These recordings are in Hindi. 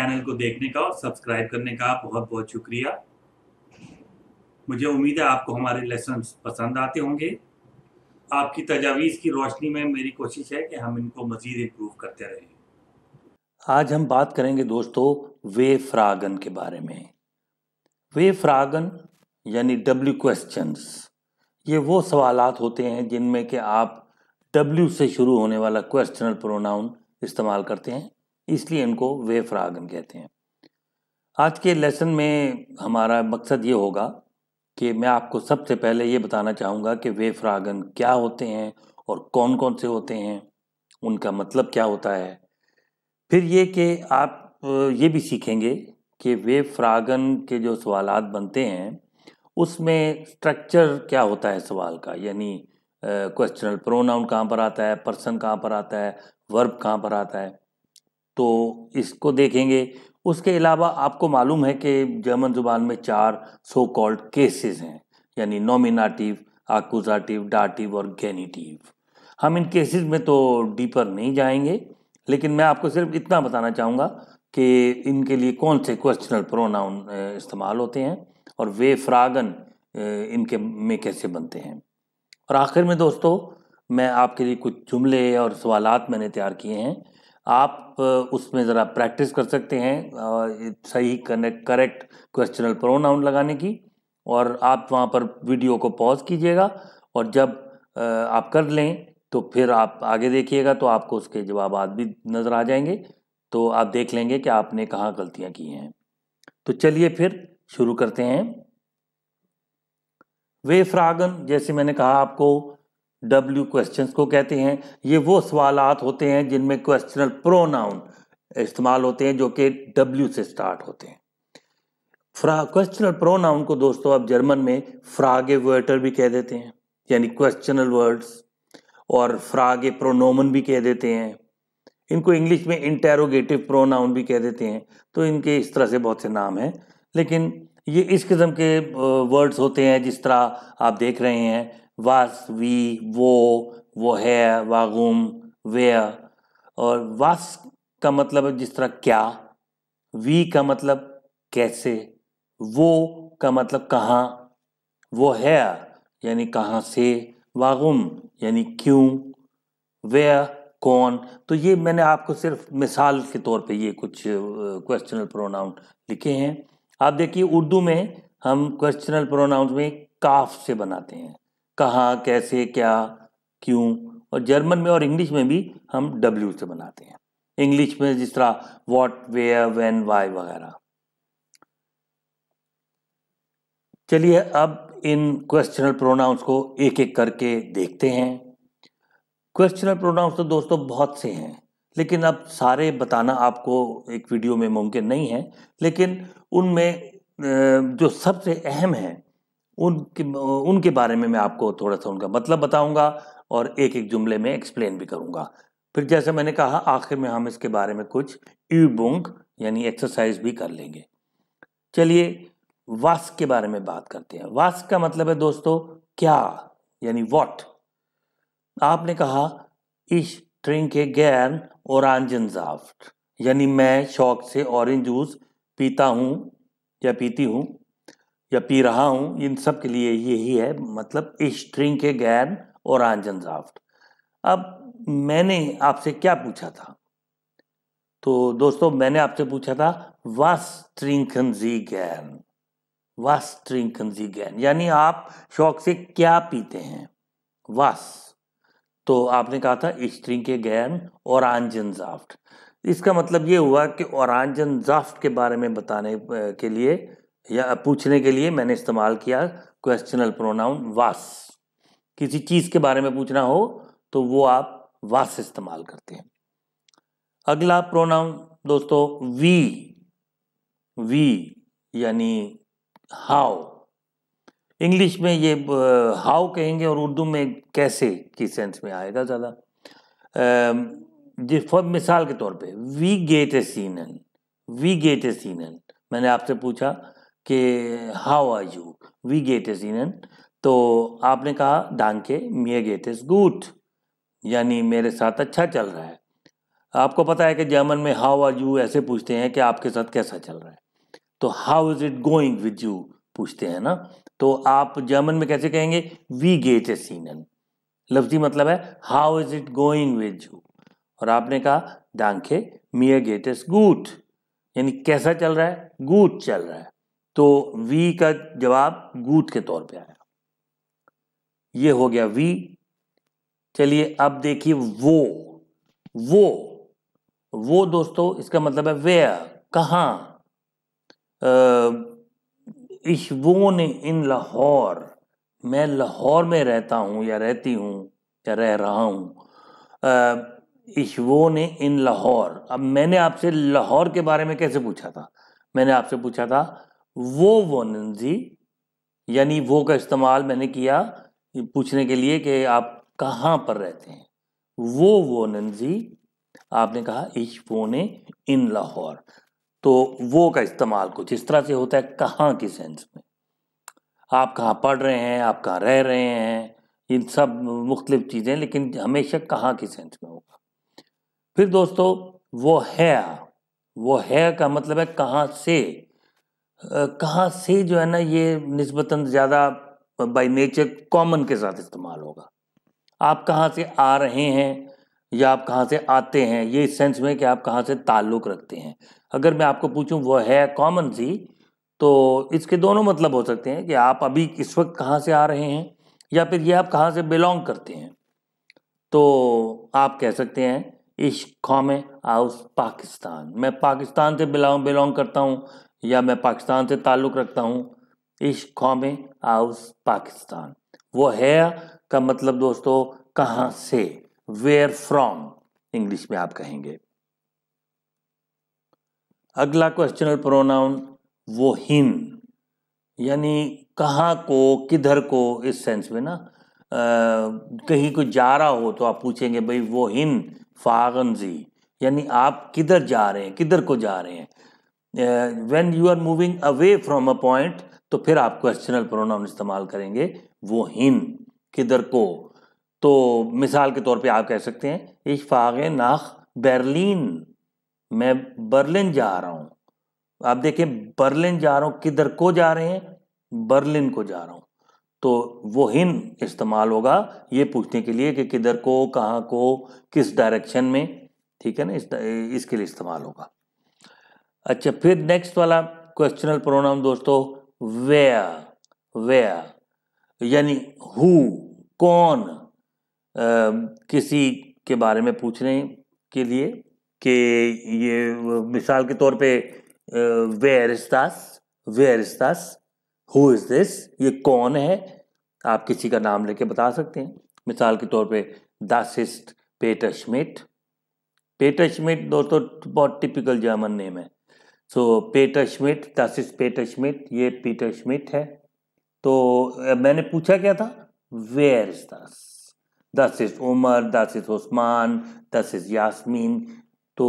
चैनल को देखने का और सब्सक्राइब करने का बहुत बहुत शुक्रिया मुझे उम्मीद है आपको हमारे लेसन पसंद आते होंगे आपकी तजावीज़ की रोशनी में मेरी कोशिश है कि हम इनको मज़ीद इम्प्रूव करते रहें आज हम बात करेंगे दोस्तों वे फ्रागन के बारे में वे फ्रागन यानी डब्ल्यू क्वेश्चंस ये वो सवालात होते हैं जिनमें कि आप डब्ल्यू से शुरू होने वाला क्वेश्चनल प्रोनाउन इस्तेमाल करते हैं इसलिए इनको वे फ्राग कहते हैं आज के लेसन में हमारा मकसद ये होगा कि मैं आपको सबसे पहले ये बताना चाहूँगा कि वे फ्रागन क्या होते हैं और कौन कौन से होते हैं उनका मतलब क्या होता है फिर ये कि आप ये भी सीखेंगे कि वे फ्रागन के जो सवाल बनते हैं उसमें स्ट्रक्चर क्या होता है सवाल का यानी क्वेश्चनल प्रोनाउन कहाँ पर आता है पर्सन कहाँ पर आता है वर्ब कहाँ पर आता है तो इसको देखेंगे उसके अलावा आपको मालूम है कि जर्मन ज़ुबान में चार सो कॉल्ड केसेस हैं यानी नॉमिनाटिव आकुजाटिव डाटिव और गैनिटिव हम इन केसेस में तो डीपर नहीं जाएंगे लेकिन मैं आपको सिर्फ इतना बताना चाहूँगा कि इनके लिए कौन से क्वेश्चनल प्रोनाउन इस्तेमाल होते हैं और वे फ्रागन इनके में कैसे बनते हैं और आखिर में दोस्तों मैं आपके लिए कुछ जुमले और सवालात मैंने तैयार किए हैं आप उसमें ज़रा प्रैक्टिस कर सकते हैं सही कनेक्ट करेक्ट क्वेश्चनल प्रोनाउन लगाने की और आप वहाँ पर वीडियो को पॉज कीजिएगा और जब आप कर लें तो फिर आप आगे देखिएगा तो आपको उसके जवाब आज भी नज़र आ जाएंगे तो आप देख लेंगे कि आपने कहाँ गलतियाँ की हैं तो चलिए फिर शुरू करते हैं वे फ्रागन जैसे मैंने कहा आपको डब्ल्यू क्वेश्चन को कहते हैं ये वो सवालात होते हैं जिनमें क्वेश्चनल प्रोनाउन इस्तेमाल होते हैं जो कि डब्ल्यू से स्टार्ट होते हैं फ्रा क्वेश्चनल प्रोनाउन को दोस्तों अब जर्मन में फ्रागे वर्टर भी कह देते हैं यानी क्वेश्चनल वर्ड्स और फ्रागे प्रोनोमन भी कह देते हैं इनको इंग्लिश में इंटेरोगेटिव प्रोनाउन भी कह देते हैं तो इनके इस तरह से बहुत से नाम हैं लेकिन ये इस किस्म के वर्ड्स होते हैं जिस तरह आप देख रहे हैं was, वो wo, woher, warum, where और was का मतलब है जिस तरह क्या वी का मतलब कैसे वो का मतलब कहाँ वो है यानी कहाँ से वागुम यानी क्यों वे कौन तो ये मैंने आपको सिर्फ मिसाल के तौर पे ये कुछ क्वेश्चनल प्रोनाउन लिखे हैं आप देखिए उर्दू में हम क्वेश्चनल प्रोनाउंस में काफ से बनाते हैं कहाँ कैसे क्या क्यों और जर्मन में और इंग्लिश में भी हम डब्ल्यू से बनाते हैं इंग्लिश में जिस तरह वॉट वेयर वेन वाई वगैरह चलिए अब इन क्वेश्चनल प्रोनाउंस को एक एक करके देखते हैं क्वेश्चनल प्रोनाउंस तो दोस्तों बहुत से हैं लेकिन अब सारे बताना आपको एक वीडियो में मुमकिन नहीं है लेकिन उनमें जो सबसे अहम है उनके उनके बारे में मैं आपको थोड़ा सा उनका मतलब बताऊंगा और एक एक जुमले में एक्सप्लेन भी करूंगा फिर जैसे मैंने कहा आखिर में हम इसके बारे में कुछ यूबुंग यानी एक्सरसाइज भी कर लेंगे चलिए वास्क के बारे में बात करते हैं वास्क का मतलब है दोस्तों क्या यानी वॉट आपने कहा इश ट्रिंक है गैन जाफ्ट यानी मैं शौक से ऑरेंज जूस पीता हूं या पीती हूं या पी रहा हूं इन सब के लिए यही है मतलब इस ड्रिंक के गैन और आंजन जाफ्ट अब मैंने आपसे क्या पूछा था तो दोस्तों मैंने आपसे पूछा था वास ट्रिंकन जी गैन वास ट्रिंकन जी गैन यानी आप शौक से क्या पीते हैं वास तो आपने कहा था स्ट्रिंग के गैन और आंजन जाफ्ट इसका मतलब ये हुआ कि आंजन जाफ्ट के बारे में बताने के लिए या पूछने के लिए मैंने इस्तेमाल किया क्वेश्चनल प्रोनाउन वास किसी चीज़ के बारे में पूछना हो तो वो आप वास इस्तेमाल करते हैं अगला प्रोनाउन दोस्तों वी वी यानी हाउ इंग्लिश में ये हाउ कहेंगे और उर्दू में कैसे की सेंस में आएगा ज़्यादा जिस फॉर मिसाल के तौर पे वी गेट ए सीनन वी गेट ए सीनन मैंने आपसे पूछा कि how are you we get is in तो आपने कहा डांके मे गेट इज गुड यानी मेरे साथ अच्छा चल रहा है आपको पता है कि जर्मन में हाउ आर यू ऐसे पूछते हैं कि आपके साथ कैसा चल रहा है तो how is it going with you पूछते हैं ना तो आप जर्मन में कैसे कहेंगे वी गेट ए सीनन लफ्जी मतलब है how is it going with you और आपने कहा डांखे मियर गेट इज गुड यानी कैसा चल रहा है गुड चल रहा है तो वी का जवाब गूत के तौर पे आया ये हो गया वी चलिए अब देखिए वो वो वो दोस्तों इसका मतलब है वेयर कहाँ ने इन लाहौर मैं लाहौर में रहता हूँ या रहती हूँ या रह रहा हूँ वो ने इन लाहौर अब मैंने आपसे लाहौर के बारे में कैसे पूछा था मैंने आपसे पूछा था वो वो जी यानी वो का इस्तेमाल मैंने किया पूछने के लिए कि आप कहाँ पर रहते हैं वो वो जी आपने कहा इश वोने इन लाहौर तो वो का इस्तेमाल कुछ इस तरह से होता है कहाँ के सेंस में आप कहाँ पढ़ रहे हैं आप कहाँ रह रहे हैं इन सब मुख्तलिफ चीज़ें लेकिन हमेशा कहाँ के सेंस में होगा फिर दोस्तों वो है वो है का मतलब है कहाँ से कहाँ से जो है ना ये नस्बता ज़्यादा बाई नेचर कॉमन के साथ इस्तेमाल होगा आप कहाँ से आ रहे हैं या आप कहाँ से आते हैं ये इस सेंस में कि आप कहाँ से ताल्लुक़ रखते हैं अगर मैं आपको पूछूं वो है कॉमन सी तो इसके दोनों मतलब हो सकते हैं कि आप अभी इस वक्त कहाँ से आ रहे हैं या फिर ये आप कहाँ से बिलोंग करते हैं तो आप कह सकते हैं इश कॉम आउस पाकिस्तान मैं पाकिस्तान से बिलोंग बिलोंग करता हूँ या मैं पाकिस्तान से ताल्लुक़ रखता हूँ इश कौमे आउस पाकिस्तान वो है का मतलब दोस्तों कहाँ से वेयर फ्रॉम इंग्लिश में आप कहेंगे अगला क्वेश्चनल प्रोनाउन वो हिन यानी कहाँ को किधर को इस सेंस में ना आ, कहीं को जा रहा हो तो आप पूछेंगे भाई वो हिन फागन जी यानी आप किधर जा रहे हैं किधर को जा रहे हैं when you are moving away from a point तो फिर आप क्वेश्चनल प्रोनाउन इस्तेमाल करेंगे वो हिन किधर को तो मिसाल के तौर पे आप कह सकते हैं इश फाग नाख बर्लिन मैं बर्लिन जा रहा हूँ आप देखें बर्लिन जा रहा हूँ किधर को जा रहे हैं बर्लिन को जा रहा हूँ तो वो हिन इस्तेमाल होगा ये पूछने के लिए कि किधर को कहाँ को किस डायरेक्शन में ठीक है ना इस इसके लिए इस्तेमाल होगा अच्छा फिर नेक्स्ट वाला क्वेश्चनल प्रोनाम दोस्तों वेयर वेयर यानी हु कौन आ, किसी के बारे में पूछने के लिए कि ये मिसाल के तौर पे वेयर इज वे वेयर हु इज दिस ये कौन है आप किसी का नाम लेके बता सकते हैं मिसाल के तौर पे दासिस्ट पेटर श्मिट पेटर श्मिट दोस्तों बहुत टिपिकल जर्मन नेम है सो पेटर श्मिट दासिस पेटर श्मिट ये पीटर श्मिट है तो मैंने पूछा क्या था वेयर इज दास दस इज उमर दस इज उस्मान दस इज यासमीन तो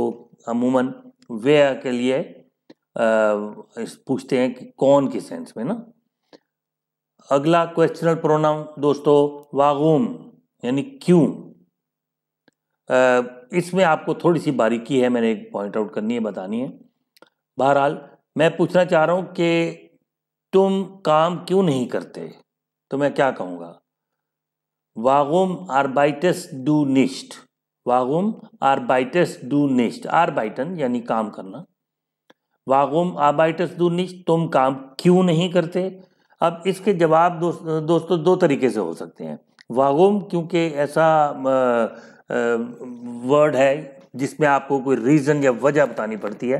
अमूमन वेयर के लिए पूछते हैं कि कौन के सेंस में ना अगला क्वेश्चनल प्रोनाउन दोस्तों वागुम यानी क्यों इसमें आपको थोड़ी सी बारीकी है मैंने एक पॉइंट आउट करनी है बतानी है बहरहाल मैं पूछना चाह रहा हूँ कि तुम काम क्यों नहीं करते तो मैं क्या कहूँगा वागुम आरबाइटस डू निस्ट वागुम आरबाइटस डू निस्ट आरबाइटन यानी काम करना वागुम आरबाइटस डू निस्ट तुम काम क्यों नहीं करते अब इसके जवाब दोस्त, दोस्तों दो तरीके से हो सकते हैं वागुम क्योंकि ऐसा वर्ड है जिसमें आपको कोई रीज़न या वजह बतानी पड़ती है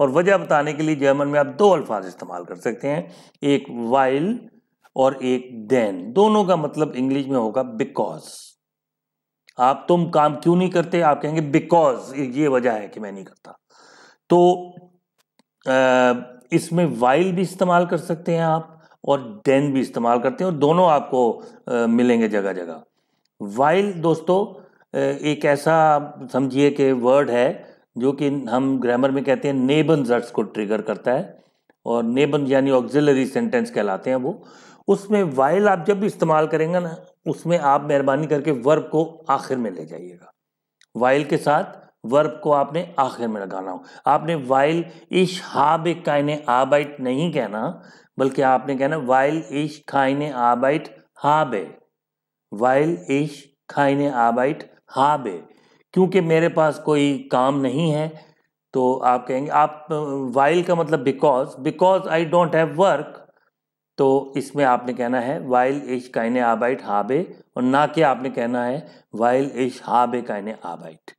और वजह बताने के लिए जर्मन में आप दो अल्फाज इस्तेमाल कर सकते हैं एक वाइल और एक देन दोनों का मतलब इंग्लिश में होगा बिकॉज आप तुम काम क्यों नहीं करते आप कहेंगे बिकॉज ये वजह है कि मैं नहीं करता तो इसमें वाइल भी इस्तेमाल कर सकते हैं आप और देन भी इस्तेमाल करते हैं और दोनों आपको मिलेंगे जगह जगह वाइल दोस्तों एक ऐसा समझिए कि वर्ड है जो कि हम ग्रामर में कहते हैं नेबन जर्ट्स को ट्रिगर करता है और नेबन यानी ऑक्जिलरी सेंटेंस कहलाते हैं वो उसमें वाइल आप जब भी इस्तेमाल करेंगे ना उसमें आप मेहरबानी करके वर्ब को आखिर में ले जाइएगा वाइल के साथ वर्ब को आपने आखिर में लगाना हो आपने वाइल इश हाब कायने आबाइट नहीं कहना बल्कि आपने कहना वाइल इश खाइने आबाइट हाबे वाइल इश खाइने आबाइट हाँ बे क्योंकि मेरे पास कोई काम नहीं है तो आप कहेंगे आप वाइल का मतलब because because I don't have work तो इसमें आपने कहना है वाइल इश काइने आबाइट हाबे और ना कि आपने कहना है वाइल इश हाबे कायने आबाइट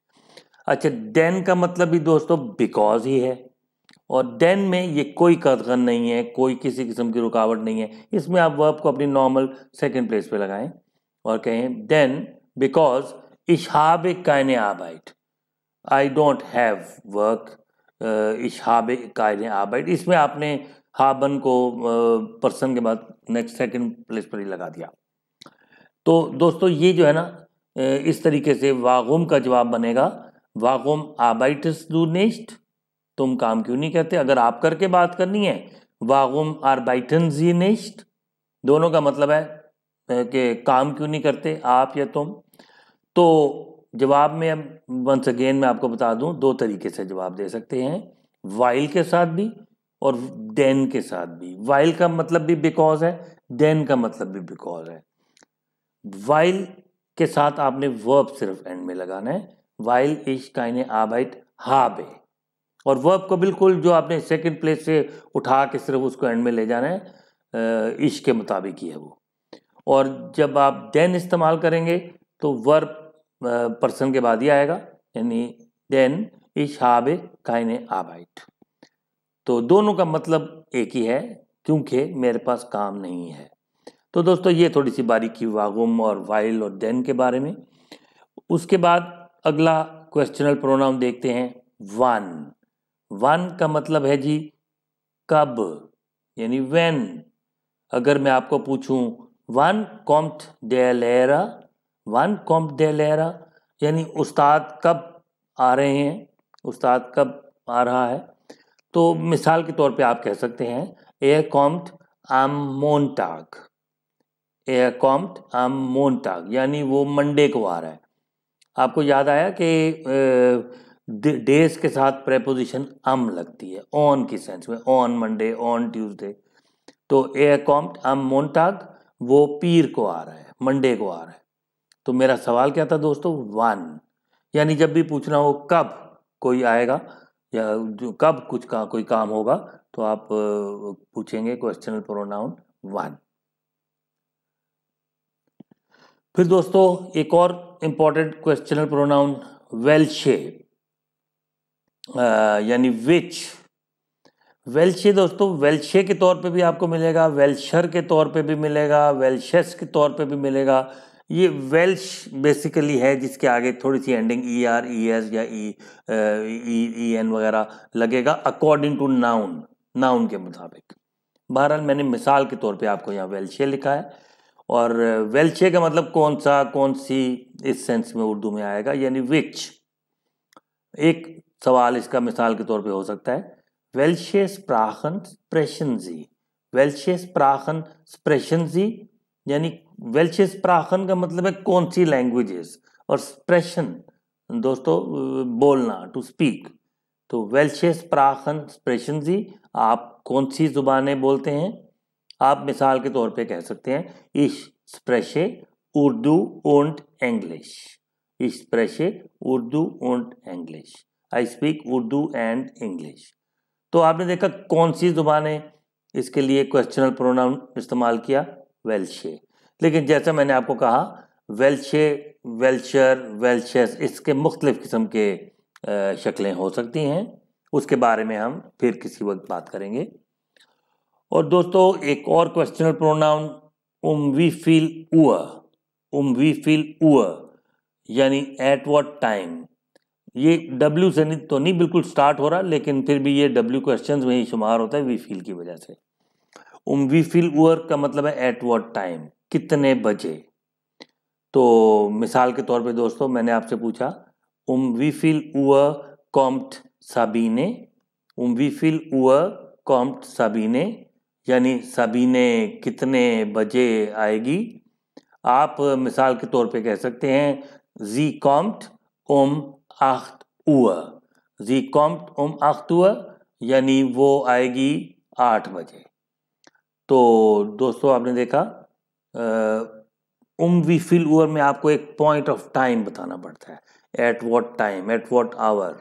अच्छा देन का मतलब भी दोस्तों बिकॉज ही है और देन में ये कोई कदगन नहीं है कोई किसी किस्म की रुकावट नहीं है इसमें आप वर्ब को अपनी नॉर्मल सेकेंड प्लेस पे लगाएं और कहें देन because Ich habe keine Arbeit. I don't have work. Ich habe keine Arbeit. इसमें आपने हाबन को पर्सन के बाद नेक्स्ट सेकंड प्लेस पर ही लगा दिया तो दोस्तों ये जो है ना इस तरीके से वागुम का जवाब बनेगा वागुम आबाइटस डू नेस्ट तुम काम क्यों नहीं करते अगर आप करके बात करनी है वागुम आरबाइटन जी नेस्ट दोनों का मतलब है कि काम क्यों नहीं करते आप या तुम तो जवाब में वंस अगेन मैं आपको बता दूं दो तरीके से जवाब दे सकते हैं वाइल के साथ भी और देन के साथ भी वाइल का मतलब भी बिकॉज है देन का मतलब भी बिकॉज है वाइल के साथ आपने वर्ब सिर्फ एंड में लगाना है वाइल इश काइने आबाइट हाबे और वर्ब को बिल्कुल जो आपने सेकंड प्लेस से उठा के सिर्फ उसको एंड में ले जाना है इश के मुताबिक ही है वो और जब आप देन इस्तेमाल करेंगे तो वर्ब पर्सन के बाद ही आएगा यानी देन इश हाबे काइने आबाइट तो दोनों का मतलब एक ही है क्योंकि मेरे पास काम नहीं है तो दोस्तों ये थोड़ी सी बारीकी वागुम और वाइल और देन के बारे में उसके बाद अगला क्वेश्चनल प्रोनाउन देखते हैं वन वन का मतलब है जी कब यानी वेन अगर मैं आपको पूछूं वन कॉम्थ डेलेरा वन कॉम्प दे लेरा यानी उस्ताद कब आ रहे हैं उस्ताद कब आ रहा है तो मिसाल के तौर पे आप कह सकते हैं ए कॉम्प्ट आम मोनटाग ए कॉम्प्ट आम मोनटाग यानी वो मंडे को आ रहा है आपको याद आया कि डेज के साथ प्रेपोजिशन अम लगती है ऑन की सेंस में ऑन मंडे ऑन ट्यूसडे तो ए कॉम्प्ट आम मोनटाग वो पीर को आ रहा है मंडे को आ रहा है तो मेरा सवाल क्या था दोस्तों वन यानी जब भी पूछना हो कब कोई आएगा या जो कब कुछ का कोई काम होगा तो आप पूछेंगे क्वेश्चनल प्रोनाउन वन फिर दोस्तों एक और इंपॉर्टेंट क्वेश्चनल प्रोनाउन वेलशे यानी विच वेलशे दोस्तों वेलशे के तौर पे भी आपको मिलेगा वेल्शर के तौर पे भी मिलेगा वेलशेस के तौर पे भी मिलेगा ये वेल्श बेसिकली है जिसके आगे थोड़ी सी ending E e R E e S या ई e, एन वगैरह लगेगा अकॉर्डिंग टू नाउन नाउन के मुताबिक बहरहाल मैंने मिसाल के तौर पे आपको यहाँ वेल्शे लिखा है और वेल्शे का मतलब कौन सा कौन सी इस सेंस में उर्दू में आएगा यानी विच एक सवाल इसका मिसाल के तौर पे हो सकता है वेल्शे स्प्राखन स्प्रेशन जी वेल्शे स्प्राखन स्प्रेशन जी यानी वेल्श स्प्राखन का मतलब है कौन सी लैंग्वेजेस और स्प्रेशन दोस्तों बोलना टू स्पीक तो वेल्श स्प्राखन स्प्रेशन जी आप कौन सी जुबानें बोलते हैं आप मिसाल के तौर पे कह सकते हैं इश स्प्रेशे उर्दू ओंट इंग्लिश इश स्प्रेशे उर्दू ओंट इंग्लिश I speak Urdu and English तो आपने देखा कौन सी जुबानें इसके लिए क्वेश्चनल प्रोनाउन इस्तेमाल किया वेल्शे लेकिन जैसे मैंने आपको कहा वेल्शे वेल्शर वेल्शस इसके मुख्तलिफ़ किस्म के शक्लें हो सकती हैं उसके बारे में हम फिर किसी वक्त बात करेंगे और दोस्तों एक और क्वेश्चनल प्रोनाउन उम वी फील उआ उम वी फील उआ यानी एट वॉट टाइम ये डब्ल्यू से नहीं तो नहीं बिल्कुल स्टार्ट हो रहा लेकिन फिर भी ये डब्ल्यू क्वेश्चन में ही शुमार होता है वी फील की वजह से उम वी फील उअर का मतलब है एट वॉट टाइम कितने बजे तो मिसाल के तौर पे दोस्तों मैंने आपसे पूछा उम वी फिल उअ कॉम्प्ट साबीने उम वी फिल उअ कॉम्प्ट साबीने यानी साबीने कितने बजे आएगी आप मिसाल के तौर पे कह सकते हैं जी कॉम्प्ट उम आख्त उअ जी कॉम्प्ट उम आख्त उअ यानी वो आएगी आठ बजे तो दोस्तों आपने देखा वी फिल ओवर में आपको एक पॉइंट ऑफ टाइम बताना पड़ता है at what time at what hour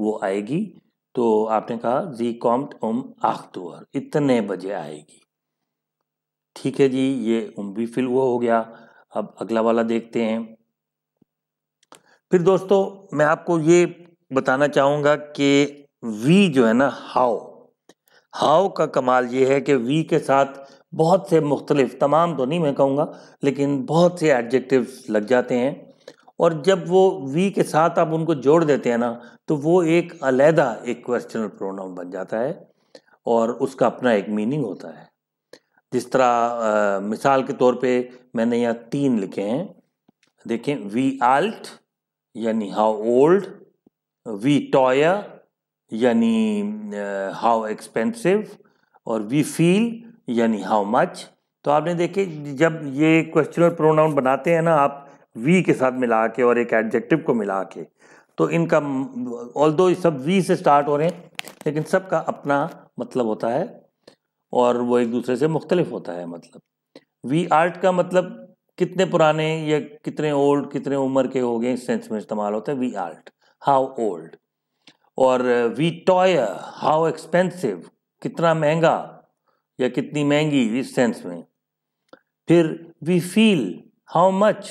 वो आएगी तो आपने कहा जी कॉम्ट उम आखर इतने बजे आएगी ठीक है जी ये उम्वी फिल वो हो गया अब अगला वाला देखते हैं फिर दोस्तों मैं आपको ये बताना चाहूँगा कि वी जो है ना हाउ हाउ का कमाल ये है कि वी के साथ बहुत से मुख्तलिफ तमाम तो नहीं मैं कहूँगा लेकिन बहुत से एडजेक्टिव लग जाते हैं और जब वो वी के साथ आप उनको जोड़ देते हैं ना तो वो एक अलहदा एक क्वेश्चनल प्रोनाउन बन जाता है और उसका अपना एक मीनिंग होता है जिस तरह आ, मिसाल के तौर पे मैंने यहाँ तीन लिखे हैं देखें वी आल्ट यानी हाउ ओल्ड वी टॉय यानी हाउ एक्सपेंसिव और वी फील यानी हाउ मच तो आपने देखे जब ये क्वेश्चनल प्रोनाउन बनाते हैं ना आप वी के साथ मिला के और एक एडजेक्टिव को मिला के तो इनका ऑल दो सब वी से स्टार्ट हो रहे हैं लेकिन सबका अपना मतलब होता है और वो एक दूसरे से मुख्तलिफ होता है मतलब वी आर्ट का मतलब कितने पुराने या कितने ओल्ड कितने उम्र के हो गए इस सेंस में इस्तेमाल होता है वी आर्ट हाउ ओल्ड और वी टॉय हाउ एक्सपेंसिव कितना महंगा या कितनी महंगी इस सेंस में फिर वी फील हाउ मच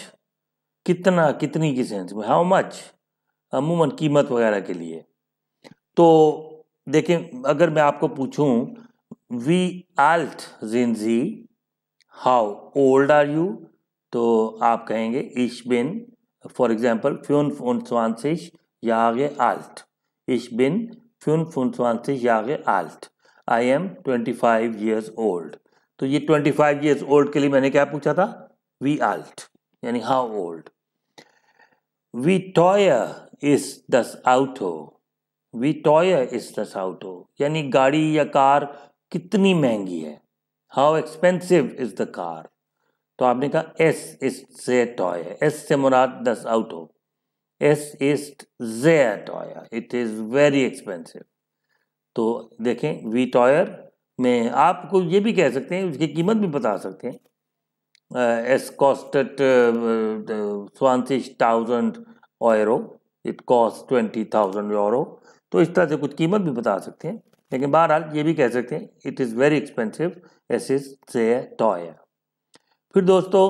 कितना कितनी की सेंस में हाउ मच अमूमन कीमत वगैरह के लिए तो देखें अगर मैं आपको पूछूं वी आल्ट जिन जी हाउ ओल्ड आर यू तो आप कहेंगे इश बिन फॉर एग्जाम्पल फ्यून फोन स्वानसिश या आगे आल्ट इश बिन फ्यून फोन स्वानसिश या आगे आल्ट I am twenty five years old तो ये ट्वेंटी फाइव ईयर्स ओल्ड के लिए मैंने क्या पूछा था वी आल्ट यानी हाउ ओल्ड वी टॉय इज दस आउट हो वी टॉय इज दस आउट हो यानी गाड़ी या कार कितनी महंगी है how expensive is the car तो आपने कहा एस इज से टॉय एस से मुराद दस आउट हो एस इज जे टॉय इट इज वेरी एक्सपेंसिव तो देखें वी टॉयर में आपको ये भी कह सकते हैं उसकी कीमत भी बता सकते हैं एस कॉस्टेड स्वानसिक्स थाउजेंड यूरो it cost twenty thousand euro तो इस तरह से कुछ कीमत भी बता सकते हैं लेकिन बहरहाल ये भी कह सकते हैं इट इज़ वेरी एक्सपेंसिव एस इज से टॉय फिर दोस्तों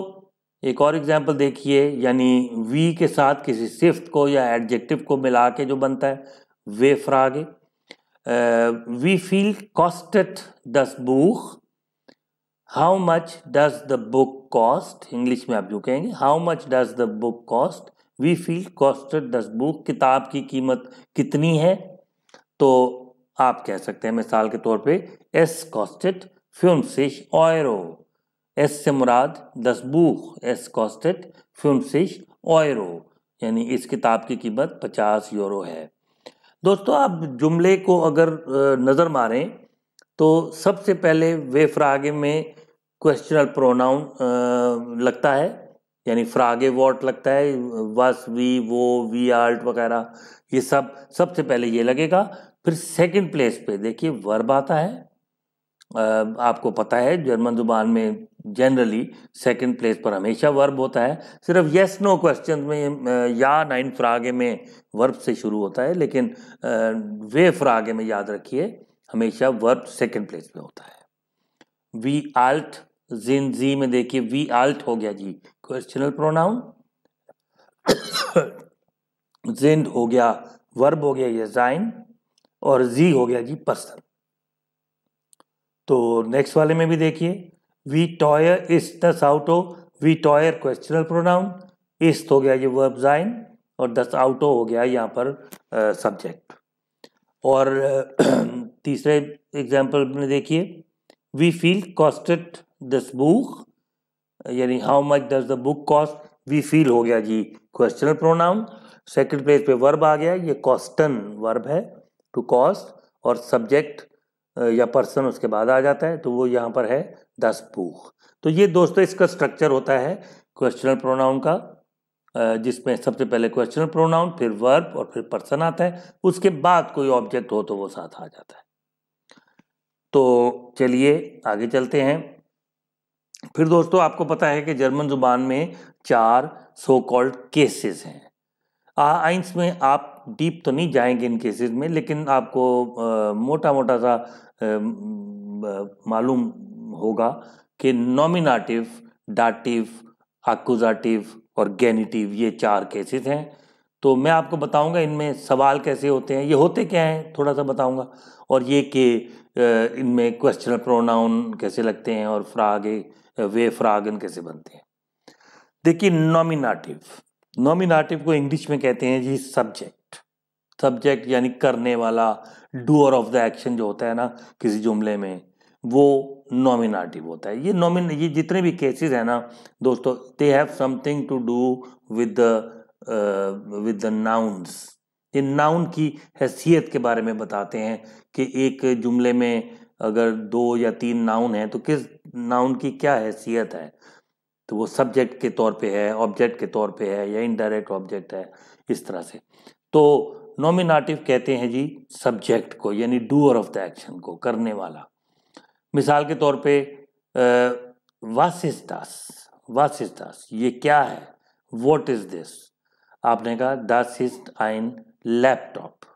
एक और एग्जाम्पल देखिए यानी वी के साथ किसी सिफ्ट को या एडजेक्टिव को मिला के जो बनता है वे फ्रागे Uh, wie viel kostet das Buch? How much does the book cost English में आप जो कहेंगे how much does the book cost वी फील कॉस्टेड दस बुक किताब की कीमत कितनी है तो आप कह सकते हैं मिसाल के तौर पे एस कॉस्टेड फ्यूम सिश ऑयरो एस से मुराद दस बुक एस कॉस्टेड फ्यूम सिश ऑयरो यानी इस किताब की कीमत पचास यूरो है दोस्तों आप जुमले को अगर नज़र मारें तो सबसे पहले वे फ्रागे में क्वेश्चनल प्रोनाउन लगता है यानी फ्रागे वॉट लगता है वस वी वो वी आर्ट वगैरह ये सब सबसे पहले ये लगेगा फिर सेकंड प्लेस पे देखिए वर्ब आता है आपको पता है जर्मन जुबान में जनरली सेकंड प्लेस पर हमेशा वर्ब होता है सिर्फ यस नो क्वेश्चन में या नाइन फ्रागे में वर्ब से शुरू होता है लेकिन वे फ्रागे में याद रखिए हमेशा वर्ब सेकंड प्लेस में होता है वी आल्ट जिन जी में देखिए वी आल्ट हो गया जी क्वेश्चनल प्रोनाउन जिंद हो गया वर्ब हो गया ये जाइन और जी हो गया जी पर्सन तो नेक्स्ट वाले में भी देखिए वी टॉयर इस दस आउट ओ वी टॉयर क्वेश्चनल प्रोनाउन इस्ट हो गया ये वर्ब जाइन और दस आउट हो गया यहाँ पर सब्जेक्ट और तीसरे एग्जाम्पल में देखिए वी फील कॉस्टेड दिस बुक यानी how much does the book cost वी फील हो गया जी क्वेश्चनल प्रोनाउन सेकेंड प्लेस पे वर्ब आ गया ये कॉस्टन वर्ब है टू कॉस्ट और सब्जेक्ट या पर्सन उसके बाद आ जाता है तो वो यहाँ पर है दस पूख तो ये दोस्तों इसका स्ट्रक्चर होता है क्वेश्चनल प्रोनाउन का जिसमें सबसे पहले क्वेश्चनल प्रोनाउन फिर वर्ब और फिर पर्सन आता है उसके बाद कोई ऑब्जेक्ट हो तो वो साथ आ जाता है तो चलिए आगे चलते हैं फिर दोस्तों आपको पता है कि जर्मन जुबान में चार सो कॉल्ड केसेस हैं आइंस में आप डीप तो नहीं जाएंगे इन केसेस में लेकिन आपको आ, मोटा मोटा सा मालूम होगा कि नॉमिनाटिव डाटिव आकुजाटिव और गैनिटिव ये चार केसेस हैं तो मैं आपको बताऊंगा इनमें सवाल कैसे होते हैं ये होते क्या हैं थोड़ा सा बताऊंगा और ये कि इनमें क्वेश्चनल प्रोनाउन कैसे लगते हैं और फ्राग वे फ्रागन कैसे बनते हैं देखिए नॉमिनाटिव नॉमिनाटिव को इंग्लिश में कहते हैं जी सब्जेक्ट सब्जेक्ट यानी करने वाला डूअर ऑफ द एक्शन जो होता है ना किसी जुमले में वो नॉमिनाटिव होता है ये नॉमिन ये जितने भी केसेस हैं ना दोस्तों they have something to do with the with the nouns ये नाउन की हैसियत के बारे में बताते हैं कि एक जुमले में अगर दो या तीन नाउन है तो किस नाउन की क्या हैसियत है तो वो सब्जेक्ट के तौर पे है ऑब्जेक्ट के तौर पे है या इनडायरेक्ट ऑब्जेक्ट है इस तरह से तो नॉमिनाटिव कहते हैं जी सब्जेक्ट को यानी डूअर ऑफ द एक्शन को करने वाला मिसाल के तौर पे वासिस्तास वासिस्तास ये क्या है वॉट इज दिस आपने कहा दास इज आइन लैपटॉप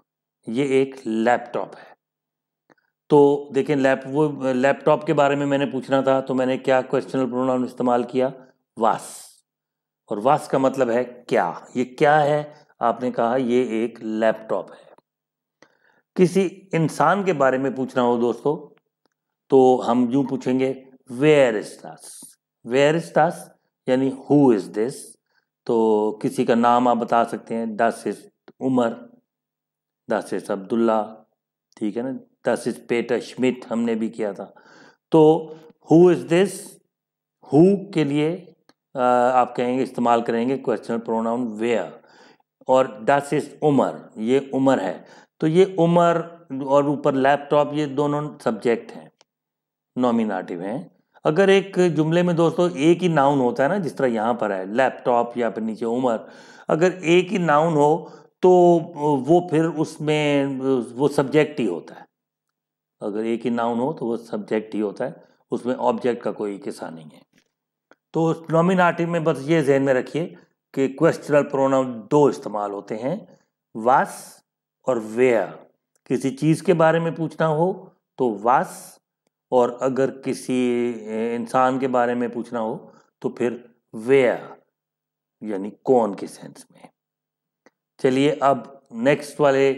ये एक लैपटॉप है तो देखें लैप वो लैपटॉप के बारे में मैंने पूछना था तो मैंने क्या क्वेश्चनल प्रोनाउन इस्तेमाल किया वास और वास का मतलब है क्या ये क्या है आपने कहा ये एक लैपटॉप है किसी इंसान के बारे में पूछना हो दोस्तों तो हम यूं पूछेंगे वेयर इज दास वेयर इज दास यानी हु इज दिस तो किसी का नाम आप बता सकते हैं दस इज उमर दस इज अब्दुल्ला ठीक है ना दस इज पेटर स्मिथ हमने भी किया था तो हु इज दिस हु के लिए आप कहेंगे इस्तेमाल करेंगे क्वेश्चन प्रोनाउन वेयर और दस इज उमर ये उमर है तो ये उमर और ऊपर लैपटॉप ये दोनों सब्जेक्ट हैं नॉमिनाटिव हैं अगर एक जुमले में दोस्तों एक ही नाउन होता है ना जिस तरह यहाँ पर है लैपटॉप या फिर नीचे उमर अगर एक ही नाउन हो तो वो फिर उसमें वो सब्जेक्ट ही होता है अगर एक ही नाउन हो तो वो सब्जेक्ट ही होता है उसमें ऑब्जेक्ट का कोई किस्सा नहीं है तो नॉमिनाटिव में बस ये जहन में रखिए के क्वेश्चनल प्रोनाउन दो इस्तेमाल होते हैं वास और वेयर किसी चीज़ के बारे में पूछना हो तो वास और अगर किसी इंसान के बारे में पूछना हो तो फिर वेयर यानी कौन के सेंस में चलिए अब नेक्स्ट वाले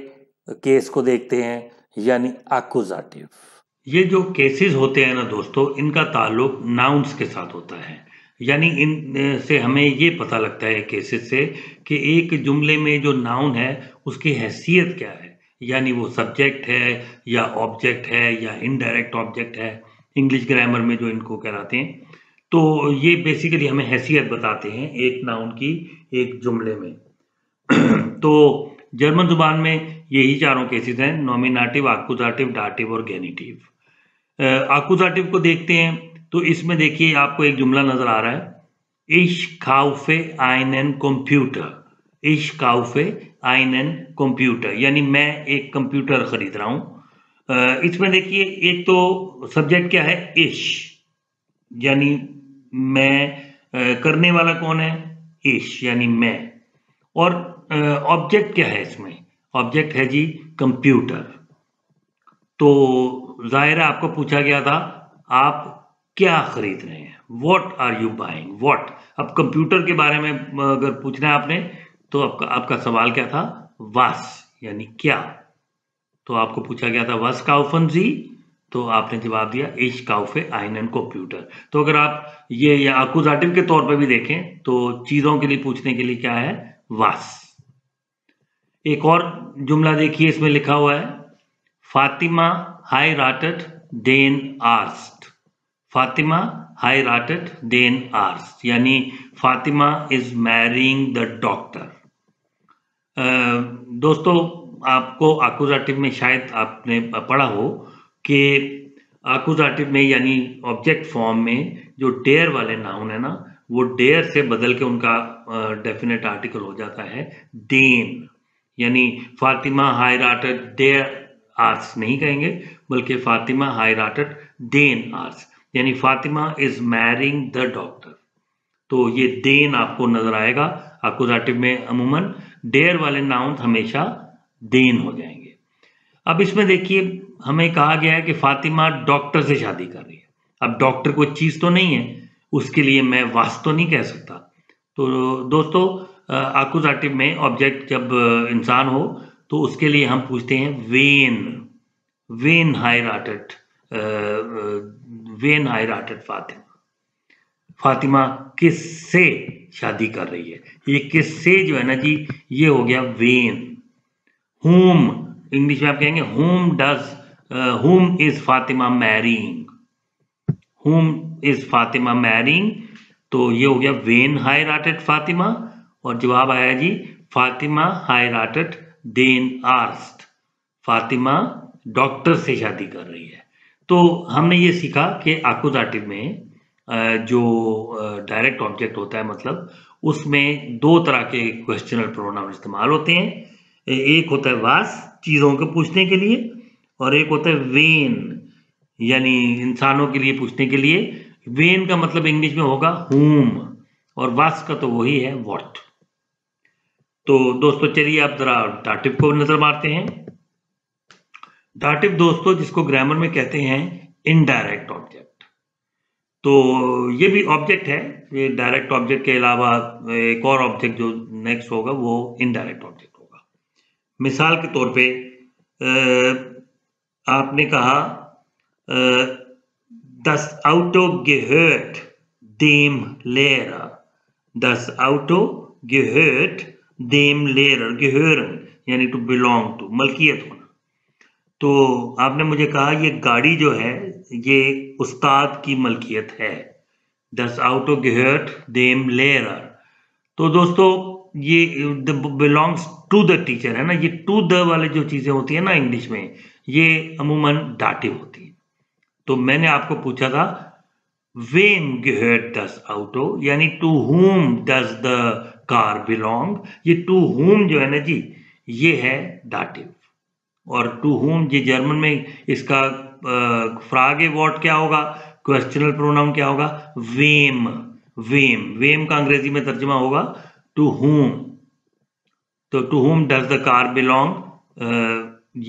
केस को देखते हैं यानी आकोजाटिव ये जो केसेस होते हैं ना दोस्तों इनका ताल्लुक नाउंस के साथ होता है यानी इन से हमें ये पता लगता है केसेस से कि एक जुमले में जो नाउन है उसकी हैसियत क्या है यानी वो सब्जेक्ट है या ऑब्जेक्ट है या इनडायरेक्ट ऑब्जेक्ट है इंग्लिश ग्रामर में जो इनको कहलाते हैं तो ये बेसिकली हमें हैसियत बताते हैं एक नाउन की एक जुमले में तो जर्मन जुबान में यही चारों केसेस हैं नॉमिनाटिव आकुजाटिव डाटिव और गैनीटिव आकुजाटिव को देखते हैं तो इसमें देखिए आपको एक जुमला नजर आ रहा है इश काउफे आइन एन कंप्यूटर इश काउफे आइन एन कंप्यूटर यानी मैं एक कंप्यूटर खरीद रहा हूं इसमें देखिए एक तो सब्जेक्ट क्या है इश यानी मैं करने वाला कौन है इश यानी मैं और ऑब्जेक्ट क्या है इसमें ऑब्जेक्ट है जी कंप्यूटर तो जाहिर है आपको पूछा गया था आप क्या खरीद रहे हैं what are you buying what अब कंप्यूटर के बारे में अगर पूछना है आपने तो आपका आपका सवाल क्या था वास यानी क्या तो आपको पूछा गया था वास काउफन जी तो आपने जवाब दिया इश काउफे एंड कंप्यूटर तो अगर आप ये आकुजाटिव के तौर पर भी देखें तो चीज़ों के लिए पूछने के लिए क्या है वास एक और जुमला देखिए इसमें लिखा हुआ है फातिमा हाई राटेड देन आर्स फातिमा हाई राटेड देन आर्स यानी Fatima is marrying the doctor दोस्तों आपको आकुजाटिव में शायद आपने पढ़ा हो कि आकुजाटिव में यानी ऑब्जेक्ट फॉर्म में जो डेयर वाले नाउन है ना वो डेयर से बदल के उनका डेफिनेट आर्टिकल हो जाता है देन यानी फातिमा हाई राटेड डेयर आर्स नहीं कहेंगे बल्कि फातिमा हाई राटेड देन आर्स यानी Fatima is marrying the doctor तो ये देन आपको नजर आएगा अकोजाटिव में अमूमन डेयर वाले नाउन हमेशा देन हो जाएंगे अब इसमें देखिए हमें कहा गया है कि फातिमा डॉक्टर से शादी कर रही है अब डॉक्टर कोई चीज़ तो नहीं है उसके लिए मैं वास्तव तो नहीं कह सकता तो दोस्तों आकुजाटिव में ऑब्जेक्ट जब इंसान हो तो उसके लिए हम पूछते हैं वेन वेन हायर वेन आई राटेड फातिमा फातिमा किस से शादी कर रही है ये किस से जो है ना जी ये हो गया वेन होम इंग्लिश में आप कहेंगे whom does whom is Fatima marrying whom is Fatima marrying तो ये हो गया वेन हाई राटेड फातिमा और जवाब आया जी फातिमा हाई राटेड देन आर्स्ट फातिमा डॉक्टर से शादी कर रही है तो हमने ये सीखा कि आकोजाटिव में जो डायरेक्ट ऑब्जेक्ट होता है मतलब उसमें दो तरह के क्वेश्चनल प्रोनाउन इस्तेमाल होते हैं एक होता है वास चीज़ों को पूछने के लिए और एक होता है वेन यानी इंसानों के लिए पूछने के लिए वेन का मतलब इंग्लिश में होगा होम और वास का तो वही है वॉट तो दोस्तों चलिए आप ज़रा डाटिव को नज़र मारते हैं डाटिव दोस्तों जिसको ग्रामर में कहते हैं इनडायरेक्ट ऑब्जेक्ट तो ये भी ऑब्जेक्ट है ये डायरेक्ट ऑब्जेक्ट के अलावा एक और ऑब्जेक्ट जो नेक्स्ट होगा वो इनडायरेक्ट ऑब्जेक्ट होगा मिसाल के तौर पे आपने कहा दस आउटो गेहट देम लेर दस आउटो गेहट देम लेर गेहरन यानी टू बिलोंग टू मलकियत होना तो आपने मुझे कहा ये गाड़ी जो है ये उस्ताद की मलकियत है दस आउट ऑफ गहट देम लेर तो दोस्तों ये बिलोंग्स टू द टीचर है ना ये टू द वाले जो चीज़ें होती है ना इंग्लिश में ये अमूमन डाटिव होती है तो मैंने आपको पूछा था वेम गेहट दस आउटो यानी to whom does the car belong ये टू होम जो है ना जी ये है डाटिव और टू होम ये जर्मन में इसका फ्रागे वॉट क्या होगा क्वेश्चनल प्रोनाउन क्या होगा वेम वेम वेम का अंग्रेजी में तर्जमा होगा टू होम तो to whom does the car belong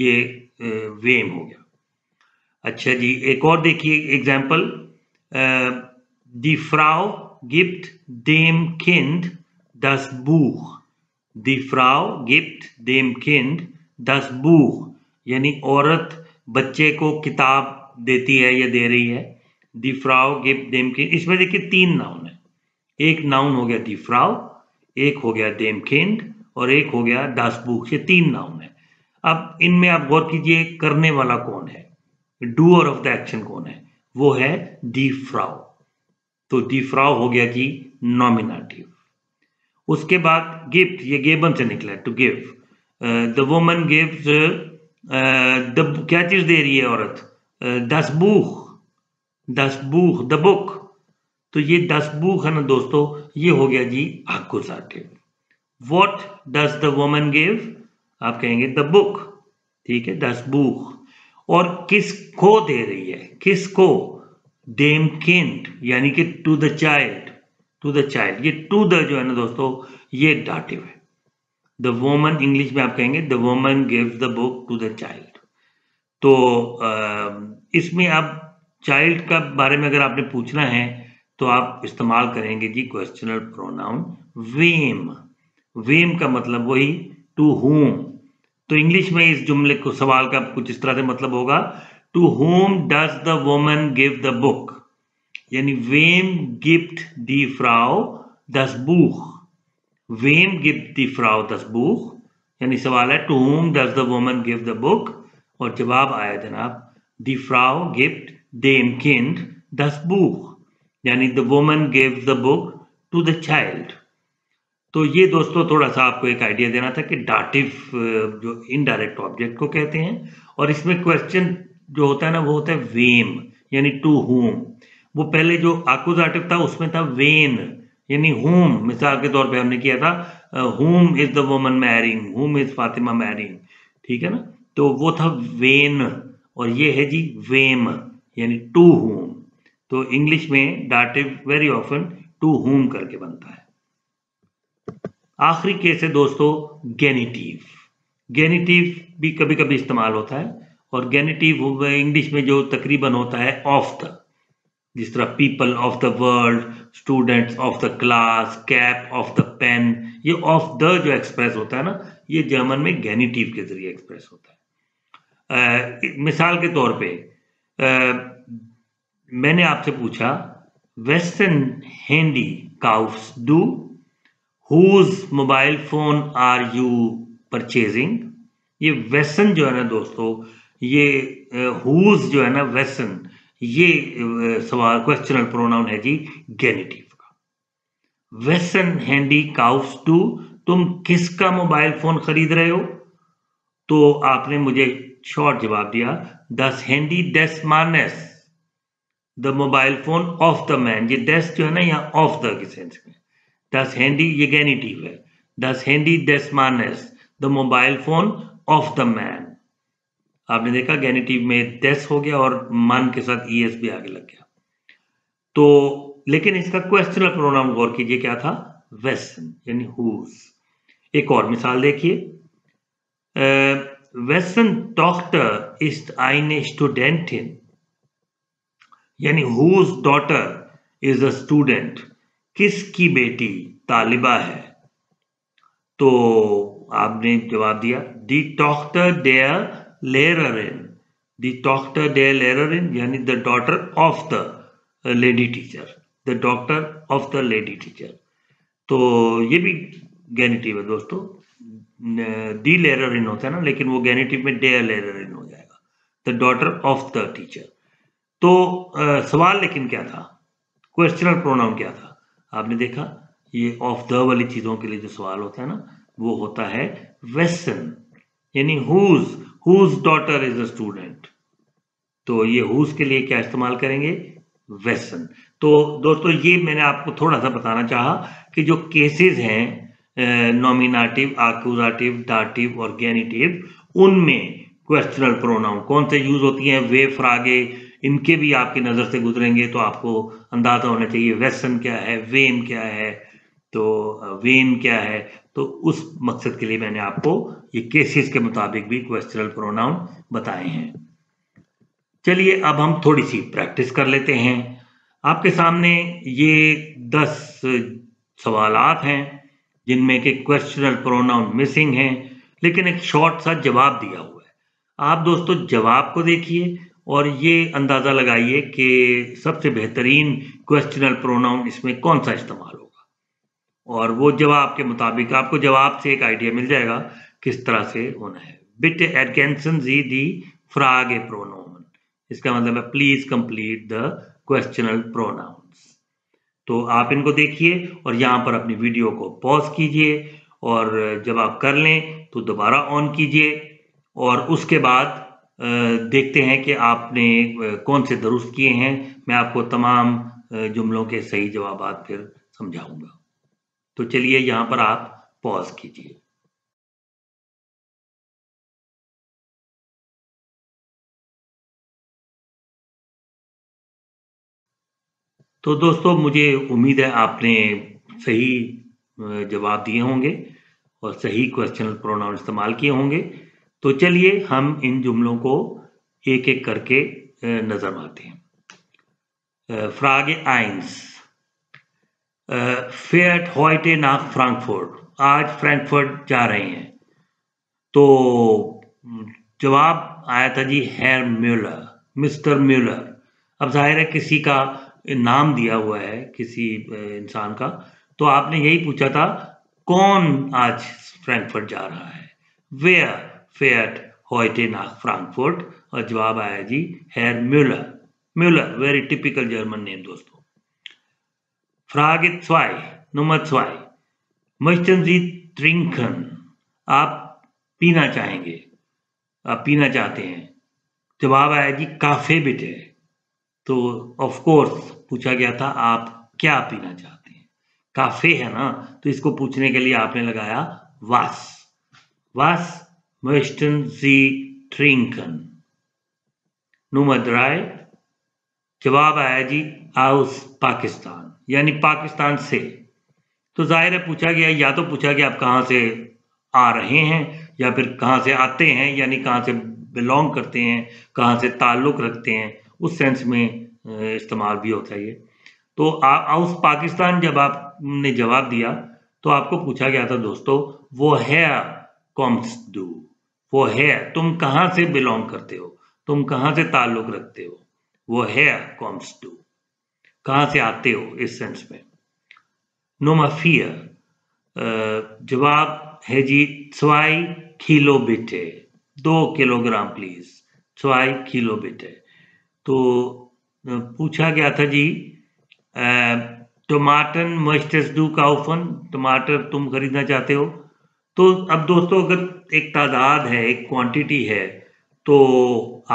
ये वेम हो गया अच्छा जी एक और देखिए एग्जाम्पल दी फ्राओ गिफ्ट देम किंड दस बूह दी फ्राओ गिफ्ट देम किंड दस बूह यानी औरत बच्चे को किताब देती है या दे रही है दी फ्राउ गिव देम इसमें देखिए तीन नाउन है एक नाउन हो गया दी फ्राउ एक हो गया देम और एक हो गया दास बुक ये तीन नाउन है अब इनमें आप गौर कीजिए करने वाला कौन है डूअर ऑफ द एक्शन कौन है वो है दी फ्राउ तो दी फ्राउ हो गया जी नॉमिनाटिव उसके बाद गिफ्ट ये गेबन से निकला है to give the woman gives क्या चीज दे रही है औरत दस दस बूख द बुक तो ये दस बूख है ना दोस्तों ये हो गया जी आपको साठे what does the woman give आप कहेंगे द बुक ठीक है दस बूख और किस को दे रही है किस को डेम किंट यानी कि to the child to the child ये टू द जो है ना दोस्तों ये डाटिव है द वोमन इंग्लिश में आप कहेंगे the woman give the book to the child तो इसमें आप चाइल्ड का बारे में अगर आपने पूछना है तो आप इस्तेमाल करेंगे जी क्वेश्चनल प्रोनाउन वेम वेम का मतलब वही टू होम तो इंग्लिश में इस जुमले को सवाल का कुछ इस तरह से मतलब होगा to whom does the woman give the book यानी वेम गिफ्ट दी फ्राउ दस बूह वेम गिव die फ्राउ दस बुक यानी सवाल है to whom does the woman give the book और जवाब आया जनाब दी फ्राउ गिफ्ट देम किंड दस बुक यानी the woman give the book to the child तो ये दोस्तों थोड़ा सा आपको एक आइडिया देना था कि डाटिव जो इनडायरेक्ट ऑब्जेक्ट को कहते हैं और इसमें क्वेश्चन जो होता है ना वो होता है वेम यानी टू होम वो पहले जो आकुजाटिव था उसमें था वेन यानी होम मिसाल के तौर पे हमने किया था whom is the woman marrying whom is Fatima marrying ठीक है ना तो वो था वेन और ये है जी वेम यानी टू होम तो इंग्लिश में डाटे वेरी ऑफन टू होम करके बनता है आखिरी केस है दोस्तों गैनिटिव गैनिटिव भी कभी कभी इस्तेमाल होता है और गैनिटिव इंग्लिश में जो तकरीबन होता है ऑफ द जिस तरह people of the world students of the class cap of the pen ये ऑफ द जो एक्सप्रेस होता है ना ये जर्मन में गैनिटिव के जरिए एक्सप्रेस होता है आ, मिसाल के तौर पे आ, मैंने आपसे पूछा वेस्टर्न हैंडी काउ्स डू whose mobile phone are you purchasing ये वेस्टर्न जो है ना दोस्तों ये हुज जो है ना वेस्टर्न ये सवाल क्वेश्चनल प्रोनाउन है जी गेनेटिव का वेसन हैंडी काउस टू तुम किसका मोबाइल फोन खरीद रहे हो तो आपने मुझे शॉर्ट जवाब दिया दस हैंडी डेस मानस the mobile phone of the man ये डेस जो है ना यहाँ ऑफ द के सेंस में दस हैंडी ये गेनेटिव है दस हैंडी डेस मानस the mobile phone of the man आपने देखा गैनेटिव में डेस हो गया और मान के साथ ई एस भी आगे लग गया तो लेकिन इसका क्वेश्चनल प्रोनाम गौर कीजिए क्या था वेसन यानी हुज एक और मिसाल देखिए वेसन डॉक्टर इज आइन इन यानी whose daughter is a student किसकी बेटी तालिबा है तो आपने जवाब दिया दी डॉक्टर देयर Lehrerin, the Tochter डे Lehrerin, यानी the daughter of the lady teacher the doctor of the lady teacher तो ये भी गैनिटिव है दोस्तों दी लेरर होता है ना लेकिन वो गैनिटिव में डे लेरर हो जाएगा the daughter of the teacher तो आ, सवाल लेकिन क्या था क्वेश्चनल प्रोनाउन क्या था आपने देखा ये ऑफ द वाली चीजों के लिए जो सवाल होता है ना वो होता है वेसन यानी whose whose daughter is a student तो ये हुज के लिए क्या इस्तेमाल करेंगे वेसन तो दोस्तों ये मैंने आपको थोड़ा सा बताना चाहा कि जो केसेस हैं नॉमिनाटिव आक्यूजाटिव डाटिव और गैनिटिव उनमें क्वेश्चनल प्रोनाउन कौन से यूज होती हैं वे फ्रागे इनके भी आपकी नज़र से गुजरेंगे तो आपको अंदाजा होना चाहिए वेसन क्या है वेन क्या है तो वेन क्या है तो उस मकसद के लिए मैंने आपको ये केसेस के मुताबिक भी क्वेश्चनल प्रोनाउन बताए हैं चलिए अब हम थोड़ी सी प्रैक्टिस कर लेते हैं आपके सामने ये दस सवाल हैं जिनमें के क्वेश्चनल प्रोनाउन मिसिंग हैं लेकिन एक शॉर्ट सा जवाब दिया हुआ है आप दोस्तों जवाब को देखिए और ये अंदाज़ा लगाइए कि सबसे बेहतरीन क्वेश्चनल प्रोनाउन इसमें कौन सा इस्तेमाल हो और वो जवाब के मुताबिक आपको जवाब से एक आइडिया मिल जाएगा किस तरह से होना है बिट एडकेंसन जी दी फ्राग ए प्रोनाउन इसका मतलब है please complete the questional pronouns तो आप इनको देखिए और यहाँ पर अपनी वीडियो को पॉज कीजिए और जब आप कर लें तो दोबारा ऑन कीजिए और उसके बाद देखते हैं कि आपने कौन से दुरुस्त किए हैं मैं आपको तमाम जुमलों के सही जवाब फिर समझाऊंगा तो चलिए यहां पर आप पॉज कीजिए तो दोस्तों मुझे उम्मीद है आपने सही जवाब दिए होंगे और सही क्वेश्चनल प्रोनाउन इस्तेमाल किए होंगे तो चलिए हम इन जुमलों को एक एक करके नजर मारते हैं फ्राग आइंस फेट हॉइटे नाक फ्रैंकफर्ट आज फ्रैंकफर्ट जा रहे हैं तो जवाब आया था जी हेर म्यूलर मिस्टर म्यूलर अब जाहिर है किसी का नाम दिया हुआ है किसी इंसान का तो आपने यही पूछा था कौन आज फ्रैंकफर्ट जा रहा है वेयर फेट हॉइटे नाक फ्रैंकफर्ट और जवाब आया जी हेर Müller Müller very typical German name दोस्तों Frage 2, Nummer 2. Möchten Sie trinken? आप पीना चाहेंगे आप पीना चाहते हैं जवाब आया जी काफ़े बिटे तो ऑफ कोर्स पूछा गया था आप क्या पीना चाहते हैं काफ़े है ना तो इसको पूछने के लिए आपने लगाया वास वास möchten Sie trinken? नुमद राय जवाब आया जी आउस पाकिस्तान यानी पाकिस्तान से तो जाहिर है पूछा गया या तो पूछा गया आप कहाँ से आ रहे हैं या फिर कहाँ से आते हैं यानी कहाँ से बिलोंग करते हैं कहाँ से ताल्लुक़ रखते हैं उस सेंस में इस्तेमाल भी होता है ये तो उस पाकिस्तान जब आपने जवाब दिया तो आपको पूछा गया था दोस्तों वो है कॉम्स डू वो है तुम कहाँ से बिलोंग करते हो तुम कहाँ से ताल्लुक़ रखते हो वो है कॉम्स डू कहां से आते हो इस सेंस में नो फियर जवाब है जी स्वाई किलो बिटे दो किलोग्राम प्लीज स्वाई किलो बिटे तो पूछा गया था जी टमाटर मस्टस डू काउफन टमाटर तुम खरीदना चाहते हो तो अब दोस्तों अगर एक तादाद है एक क्वांटिटी है तो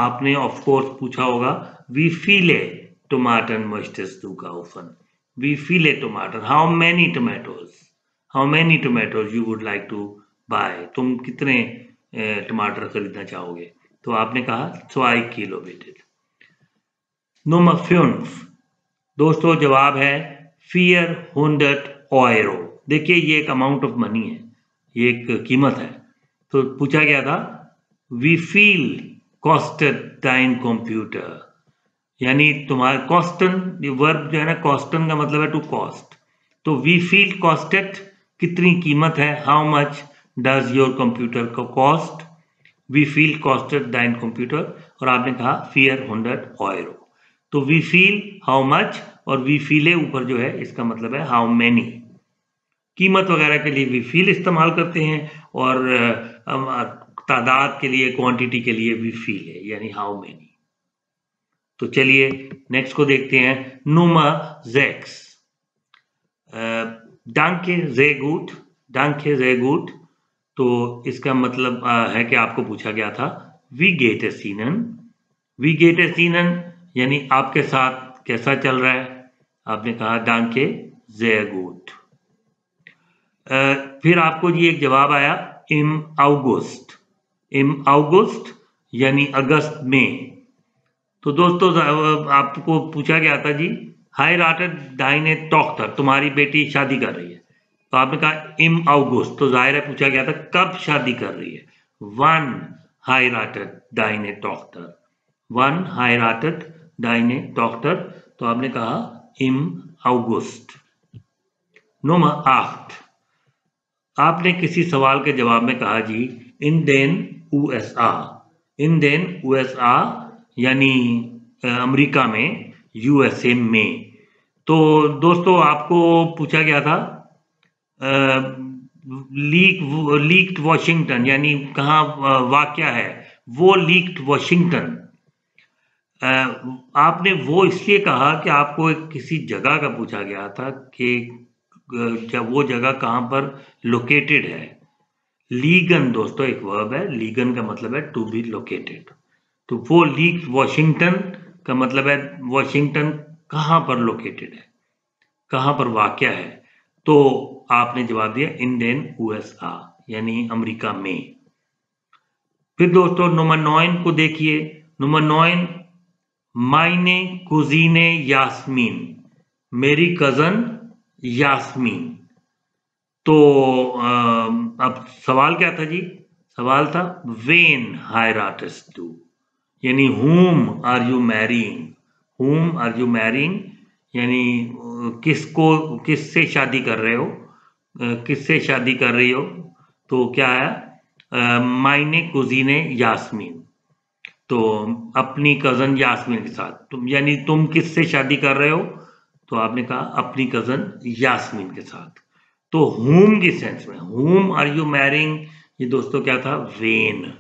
आपने ऑफ कोर्स पूछा होगा वी फील है Tomaten möchtest du kaufen? Wie viele Tomaten? How many tomatoes? How many tomatoes you would like to buy? तुम कितने टमाटर खरीदना चाहोगे तो आपने कहा स्वाई किलो बेटेड नुम फ्यून्फ दोस्तों जवाब है फियर हंड्रेड ओयरो देखिए ये एक अमाउंट ऑफ मनी है ये एक कीमत है तो पूछा गया था वी फील कॉस्टेड टाइम कंप्यूटर यानी तुम्हारे कॉस्टन वर्ब जो है ना कॉस्टन का मतलब है टू कॉस्ट तो वी फील कॉस्टेड कितनी कीमत है how much does your computer का कॉस्ट वी फील कॉस्टेड दाइन कंप्यूटर और आपने कहा फियर हंड्रेड ऑयरो तो वी फील हाउ मच और वी ए ऊपर जो है इसका मतलब है हाउ मैनी कीमत वगैरह के लिए वी फील इस्तेमाल करते हैं और तादाद के लिए क्वांटिटी के लिए वी फील है यानी हाउ मैनी तो चलिए नेक्स्ट को देखते हैं नुमा जैक्स डांके जैगूट डांके जैगूट तो इसका मतलब आ, है कि आपको पूछा गया था वी गेट ए सीनन वी गेट ए सीनन यानी आपके साथ कैसा चल रहा है आपने कहा डांके जैगूट फिर आपको ये एक जवाब आया इम अगस्त इम अगस्त यानी अगस्त में तो दोस्तों आपको पूछा गया था जी हाई राटर डाइने टॉक्टर तुम्हारी बेटी शादी कर रही है तो आपने कहा इम अगस्त तो जाहिर है पूछा गया था कब शादी कर रही है वन हाई राटर डाइने टॉक्टर वन हाई राटर डाइने टॉक्टर तो आपने कहा इम अवगोस्ट नोमा आफ्ट आपने किसी सवाल के जवाब में कहा जी इन देन यूएसआ इन देन यूएसआ यानी अमेरिका में यूएसए में तो दोस्तों आपको पूछा गया था लीक लीक्ड वॉशिंगटन यानी कहाँ वाक्य है वो लीक्ड वॉशिंगटन आपने वो इसलिए कहा कि आपको एक किसी जगह का पूछा गया था कि जब वो जगह कहाँ पर लोकेटेड है लीगन दोस्तों एक वर्ब है लीगन का मतलब है टू बी लोकेटेड तो वो लीक वॉशिंगटन का मतलब है वॉशिंगटन कहाँ पर लोकेटेड है कहाँ पर वाक्य है तो आपने जवाब दिया इंडियन यूएसआ यानी अमेरिका में फिर दोस्तों नंबर नाइन को देखिए नंबर नाइन माइने कुजीने यास्मीन मेरी कज़न यास्मीन तो अब सवाल क्या था जी सवाल था वेन हायर आर्टिस्ट टू यानी whom are you marrying whom are you marrying यानी किसको किससे शादी कर रहे हो किससे शादी कर रही हो तो क्या है मायने कुजीने यास्मीन तो अपनी कज़न यास्मीन के साथ तुम तो यानी तुम किससे शादी कर रहे हो तो आपने कहा अपनी कज़न यास्मीन के साथ तो होम के सेंस में होम आर यू मैरिंग ये दोस्तों क्या था वेन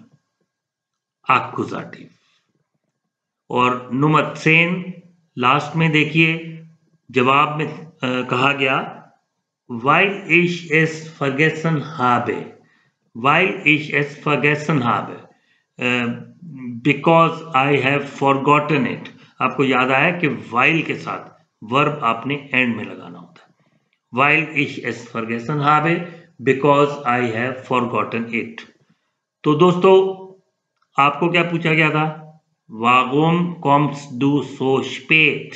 आकुजाटिव और सेन लास्ट में देखिए जवाब में आ, कहा गया वाइल इश एस फर्गेसन हाबे वाइल इश एस फर्गेसन हाबे because I have forgotten it आपको याद आया कि वाइल के साथ वर्ब आपने एंड में लगाना होता है वाइल इश एस फर्गेसन हाबे because I have forgotten it तो दोस्तों आपको क्या पूछा गया था वागुम corms do so spate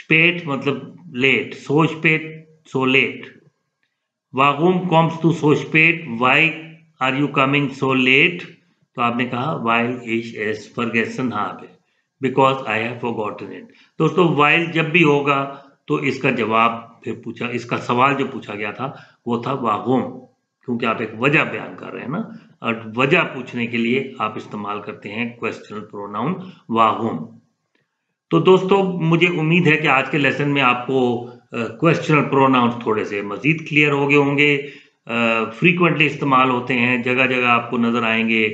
spate मतलब late so spate so late वागुम comes to so spate why are you coming so late तो आपने कहा वाइल इज एस फर्गेसन हाब because I have forgotten it दोस्तों वाइल जब भी होगा तो इसका जवाब फिर पूछा इसका सवाल जो पूछा गया था वो था वागुम क्योंकि आप एक वजह बयान कर रहे हैं ना वजह पूछने के लिए आप इस्तेमाल करते हैं क्वेश्चन प्रोनाउन वाहुम तो दोस्तों मुझे उम्मीद है कि आज के लेसन में आपको क्वेश्चनल प्रोनाउन थोड़े से मजीद क्लियर हो गए होंगे फ्रीक्वेंटली इस्तेमाल होते हैं जगह जगह आपको नजर आएंगे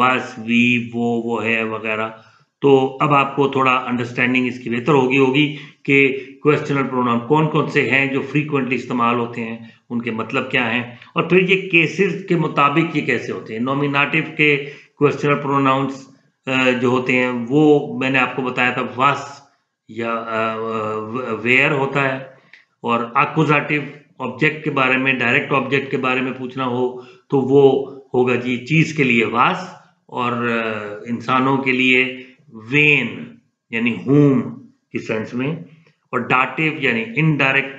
वास वी वो वो है वगैरह तो अब आपको थोड़ा अंडरस्टैंडिंग इसकी बेहतर होगी होगी कि क्वेश्चनल प्रोनाउन कौन कौन से हैं जो फ्रीक्वेंटली इस्तेमाल होते हैं उनके मतलब क्या हैं और फिर ये केसेस के मुताबिक ये कैसे होते हैं नॉमिनाटिव के क्वेश्चनल प्रोनाउंस जो होते हैं वो मैंने आपको बताया था वास या वेयर होता है और आकोजाटिव ऑब्जेक्ट के बारे में डायरेक्ट ऑब्जेक्ट के बारे में पूछना हो तो वो होगा जी चीज़ के लिए वास और इंसानों के लिए वेन यानी होम के सेंस में और डाटिव यानी इनडायरेक्ट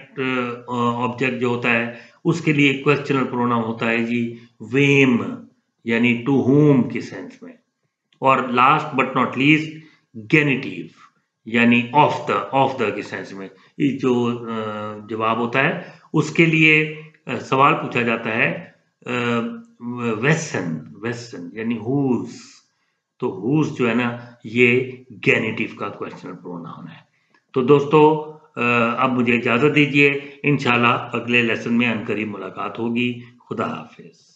ऑब्जेक्ट uh, जो होता है उसके लिए क्वेश्चनल प्रोनाउन होता है जी वेम यानी टू होम के सेंस में और last but not least genitive यानी ऑफ द ऑफ द के सेंस में जो uh, जवाब होता है उसके लिए uh, सवाल पूछा जाता है वेसन वेसन यानी हुज तो हुज जो है ना ये गैनेटिव का क्वेश्चन प्रोनाउन है तो दोस्तों अब मुझे इजाज़त दीजिए इनशाला अगले लेसन में अनकरी मुलाकात होगी खुदा हाफिज़